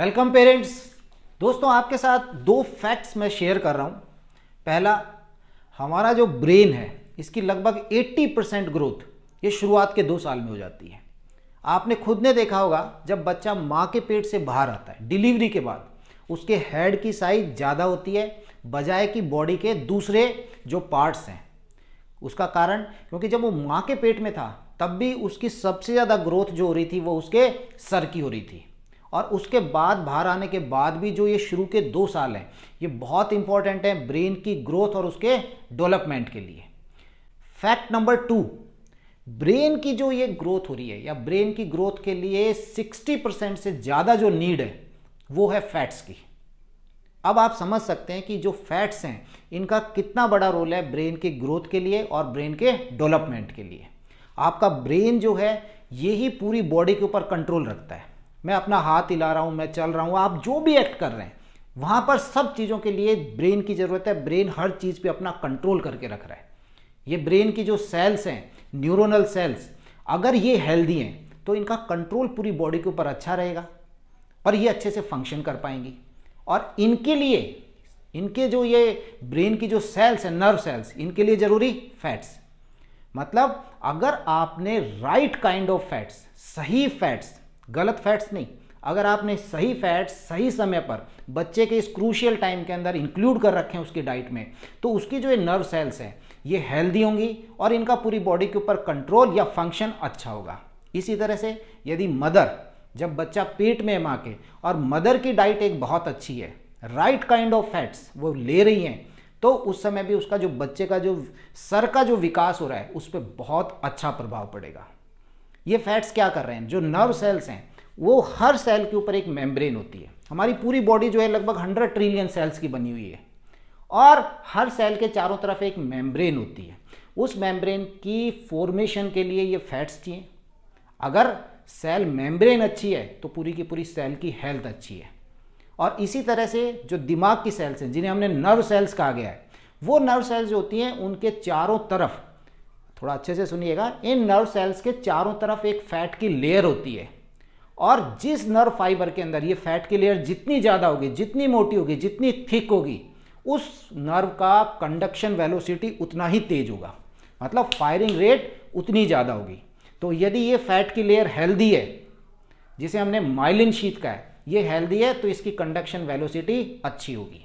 welcome parents दोस्तों आपके साथ दो फैक्ट्स मैं शेयर कर रहा हूँ पहला हमारा जो ब्रेन है इसकी लगभग 80 परसेंट ग्रोथ ये शुरुआत के दो साल में हो जाती है आपने खुद ने देखा होगा जब बच्चा माँ के पेट से बाहर आता है डिलीवरी के बाद उसके हेड की साइज ज़्यादा होती है बजाय कि बॉडी के दूसरे जो पार्ट्स हैं उसका कारण क्योंकि जब वो माँ के पेट में था तब भी उसकी सबसे ज़्यादा ग्रोथ जो हो रही थी वो उसके सर की हो रही थी और उसके बाद बाहर आने के बाद भी जो ये शुरू के दो साल हैं ये बहुत इंपॉर्टेंट है ब्रेन की ग्रोथ और उसके डेवलपमेंट के लिए फैक्ट नंबर टू ब्रेन की जो ये ग्रोथ हो रही है या ब्रेन की ग्रोथ के लिए 60 परसेंट से ज़्यादा जो नीड है वो है फैट्स की अब आप समझ सकते हैं कि जो फैट्स हैं इनका कितना बड़ा रोल है ब्रेन की ग्रोथ के लिए और ब्रेन के डेवलपमेंट के लिए आपका ब्रेन जो है ये ही पूरी बॉडी के ऊपर कंट्रोल रखता है मैं अपना हाथ हिला रहा हूँ मैं चल रहा हूँ आप जो भी एक्ट कर रहे हैं वहाँ पर सब चीज़ों के लिए ब्रेन की ज़रूरत है ब्रेन हर चीज़ पे अपना कंट्रोल करके रख रहा है ये ब्रेन की जो सेल्स हैं न्यूरोनल सेल्स अगर ये हेल्दी हैं तो इनका कंट्रोल पूरी बॉडी के ऊपर अच्छा रहेगा और ये अच्छे से फंक्शन कर पाएंगी और इनके लिए इनके जो ये ब्रेन की जो सेल्स हैं नर्व सेल्स इनके लिए ज़रूरी फैट्स मतलब अगर आपने राइट काइंड ऑफ फैट्स सही फैट्स गलत फैट्स नहीं अगर आपने सही फैट्स सही समय पर बच्चे के इस क्रूशियल टाइम के अंदर इंक्लूड कर रखे हैं उसकी डाइट में तो उसकी जो ये नर्व सेल्स हैं ये हेल्दी होंगी और इनका पूरी बॉडी के ऊपर कंट्रोल या फंक्शन अच्छा होगा इसी तरह से यदि मदर जब बच्चा पेट में माँ के और मदर की डाइट एक बहुत अच्छी है राइट काइंड ऑफ फैट्स वो ले रही हैं तो उस समय भी उसका जो बच्चे का जो सर का जो विकास हो रहा है उस पर बहुत अच्छा प्रभाव पड़ेगा ये फैट्स क्या कर रहे हैं जो नर्व सेल्स हैं वो हर सेल के ऊपर एक मेम्ब्रेन होती है हमारी पूरी बॉडी जो है लगभग हंड्रेड ट्रिलियन सेल्स की बनी हुई है और हर सेल के चारों तरफ एक मेम्ब्रेन होती है उस मेम्ब्रेन की फॉर्मेशन के लिए ये फैट्स चाहिए अगर सेल मेम्ब्रेन अच्छी है तो पूरी की पूरी सेल की हेल्थ अच्छी है और इसी तरह से जो दिमाग की सेल्स हैं जिन्हें हमने नर्व सेल्स कहा गया है वो नर्व सेल्स जो होती हैं उनके चारों तरफ थोड़ा अच्छे से सुनिएगा इन नर्व सेल्स के चारों तरफ एक फैट की लेयर होती है और जिस नर्व फाइबर के अंदर ये फैट की लेयर जितनी ज़्यादा होगी जितनी मोटी होगी जितनी थिक होगी उस नर्व का कंडक्शन वेलोसिटी उतना ही तेज होगा मतलब फायरिंग रेट उतनी ज़्यादा होगी तो यदि ये फैट की लेयर हेल्दी है जिसे हमने माइलिन शीत का है ये हेल्दी है तो इसकी कंडक्शन वेलोसिटी अच्छी होगी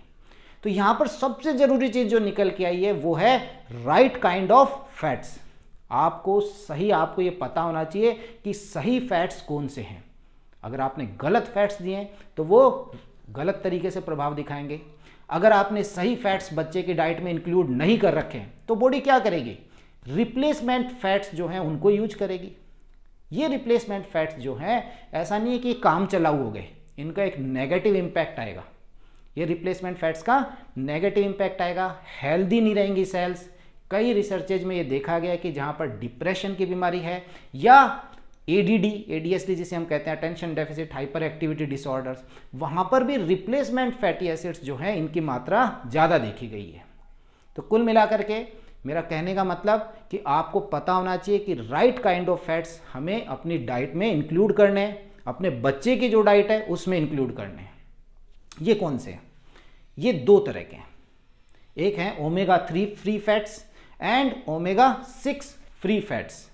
तो यहाँ पर सबसे ज़रूरी चीज़ जो निकल के आई है वो है राइट काइंड ऑफ फैट्स आपको सही आपको ये पता होना चाहिए कि सही फैट्स कौन से हैं अगर आपने गलत फैट्स दिए हैं तो वो गलत तरीके से प्रभाव दिखाएंगे अगर आपने सही फैट्स बच्चे की डाइट में इंक्लूड नहीं कर रखे हैं तो बॉडी क्या करेगी रिप्लेसमेंट फैट्स जो हैं उनको यूज करेगी ये रिप्लेसमेंट फैट्स जो हैं ऐसा नहीं है कि काम चलाऊ हो गए इनका एक नेगेटिव इम्पैक्ट आएगा ये रिप्लेसमेंट फैट्स का नेगेटिव इम्पैक्ट आएगा हेल्दी नहीं रहेंगी सेल्स कई रिसर्चेज में ये देखा गया कि जहाँ पर डिप्रेशन की बीमारी है या एडीडी एडीएसडी जिसे हम कहते हैं attention deficit hyperactivity disorders वहाँ पर भी रिप्लेसमेंट फैटी एसिड्स जो हैं इनकी मात्रा ज़्यादा देखी गई है तो कुल मिलाकर के मेरा कहने का मतलब कि आपको पता होना चाहिए कि राइट काइंड ऑफ फैट्स हमें अपनी डाइट में इंक्लूड करने हैं अपने बच्चे की जो डाइट है उसमें इंक्लूड करने ये कौन से हैं ये दो तरह के हैं एक हैं omega three free fats and omega six free fats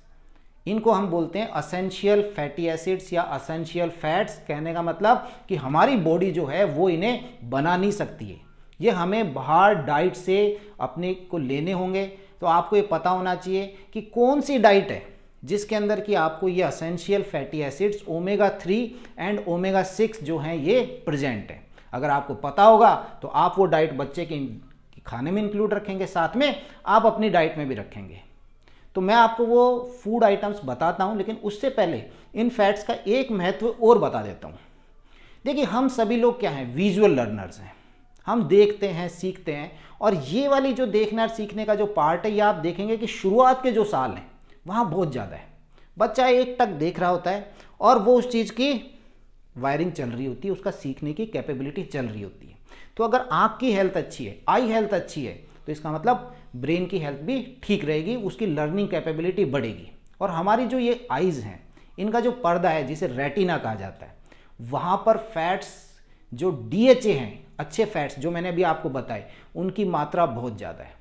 इनको हम बोलते हैं असेंशियल फैटी एसिड्स या असेंशियल फैट्स कहने का मतलब कि हमारी बॉडी जो है वो इन्हें बना नहीं सकती है ये हमें बाहर डाइट से अपने को लेने होंगे तो आपको ये पता होना चाहिए कि कौन सी डाइट है जिसके अंदर कि आपको ये essential fatty acids omega three and omega six जो हैं ये प्रेजेंट है अगर आपको पता होगा तो आप वो डाइट बच्चे के खाने में इंक्लूड रखेंगे साथ में आप अपनी डाइट में भी रखेंगे तो मैं आपको वो फूड आइटम्स बताता हूँ लेकिन उससे पहले इन फैट्स का एक महत्व और बता देता हूँ देखिए हम सभी लोग क्या हैं विजुअल लर्नर्स हैं हम देखते हैं सीखते हैं और ये वाली जो देखना और सीखने का जो पार्ट है ये आप देखेंगे कि शुरुआत के जो साल हैं वहाँ बहुत ज़्यादा है बच्चा एक टक देख रहा होता है और वो उस चीज़ की वायरिंग चल रही होती है उसका सीखने की कैपेबिलिटी चल रही होती है तो अगर आँख की हेल्थ अच्छी है आई हेल्थ अच्छी है तो इसका मतलब ब्रेन की हेल्थ भी ठीक रहेगी उसकी लर्निंग कैपेबिलिटी बढ़ेगी और हमारी जो ये आइज़ हैं इनका जो पर्दा है जिसे रेटिना कहा जाता है वहाँ पर फैट्स जो डी हैं अच्छे फैट्स जो मैंने अभी आपको बताए उनकी मात्रा बहुत ज़्यादा है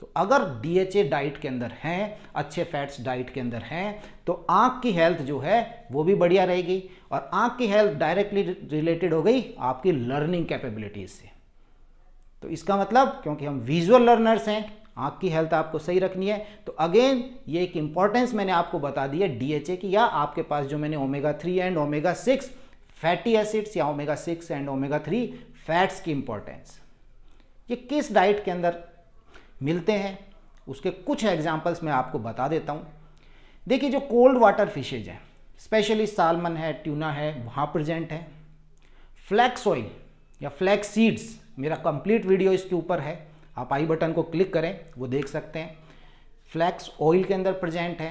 तो अगर डीएचए डाइट के अंदर हैं अच्छे फैट्स डाइट के अंदर हैं तो आंख की हेल्थ जो है वो भी बढ़िया रहेगी और आंख की हेल्थ डायरेक्टली रिलेटेड हो गई आपकी लर्निंग कैपेबिलिटीज से तो इसका मतलब क्योंकि हम विजुअल लर्नर्स हैं आंख की हेल्थ आपको सही रखनी है तो अगेन ये एक इंपॉर्टेंस मैंने आपको बता दी है डीएचए की या आपके पास जो मैंने omega three and omega six fatty acids या omega six and omega three fats की इंपॉर्टेंस ये किस डाइट के अंदर मिलते हैं उसके कुछ एग्जाम्पल्स मैं आपको बता देता हूँ देखिए जो कोल्ड वाटर फिशेज हैं स्पेशली सालमन है ट्यूना है वहाँ प्रजेंट है फ्लैक्स ऑयल या फ्लैक्स सीड्स मेरा कंप्लीट वीडियो इसके ऊपर है आप आई बटन को क्लिक करें वो देख सकते हैं फ्लैक्स ऑयल के अंदर प्रजेंट है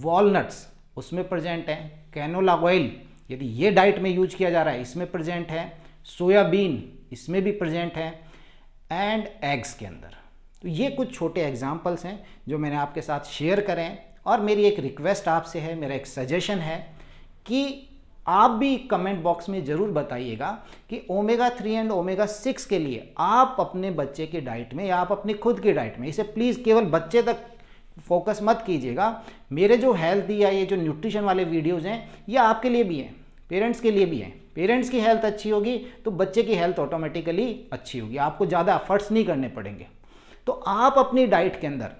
वॉलनट्स उसमें प्रजेंट है कैनोला ऑयल यदि ये डाइट में यूज किया जा रहा है इसमें प्रजेंट है सोयाबीन इसमें भी प्रजेंट है एंड एग्स के अंदर तो ये कुछ छोटे एग्जाम्पल्स हैं जो मैंने आपके साथ शेयर करें और मेरी एक रिक्वेस्ट आपसे है मेरा एक सजेशन है कि आप भी कमेंट बॉक्स में ज़रूर बताइएगा कि omega three and omega six के लिए आप अपने बच्चे के डाइट में या आप अपने खुद के डाइट में इसे प्लीज़ केवल बच्चे तक फोकस मत कीजिएगा मेरे जो हेल्थ या ये जो न्यूट्रिशन वाले वीडियोज़ हैं ये आपके लिए भी हैं पेरेंट्स के लिए भी हैं पेरेंट्स की हेल्थ अच्छी होगी तो बच्चे की हेल्थ ऑटोमेटिकली अच्छी होगी आपको ज़्यादा एफर्ट्स नहीं करने पड़ेंगे तो आप अपनी डाइट के अंदर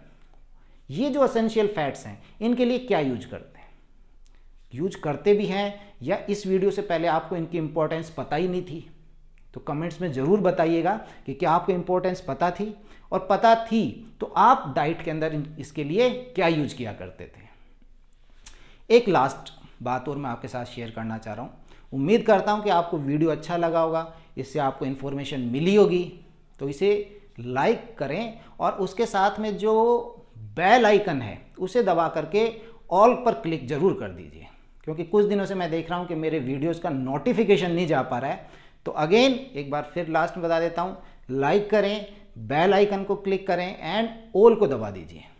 ये जो असेंशियल फैट्स हैं इनके लिए क्या यूज करते हैं यूज करते भी हैं या इस वीडियो से पहले आपको इनकी इंपॉर्टेंस पता ही नहीं थी तो कमेंट्स में ज़रूर बताइएगा कि क्या आपको इम्पोर्टेंस पता थी और पता थी तो आप डाइट के अंदर इसके लिए क्या यूज किया करते थे एक लास्ट बात और मैं आपके साथ शेयर करना चाह रहा हूँ उम्मीद करता हूँ कि आपको वीडियो अच्छा लगा होगा इससे आपको इन्फॉर्मेशन मिली होगी तो इसे लाइक करें और उसके साथ में जो बेल आइकन है उसे दबा करके ऑल पर क्लिक जरूर कर दीजिए क्योंकि कुछ दिनों से मैं देख रहा हूँ कि मेरे वीडियोज़ का नोटिफिकेशन नहीं जा पा रहा है तो अगेन एक बार फिर लास्ट में बता देता हूँ लाइक करें बेल आइकन को क्लिक करें एंड ऑल को दबा दीजिए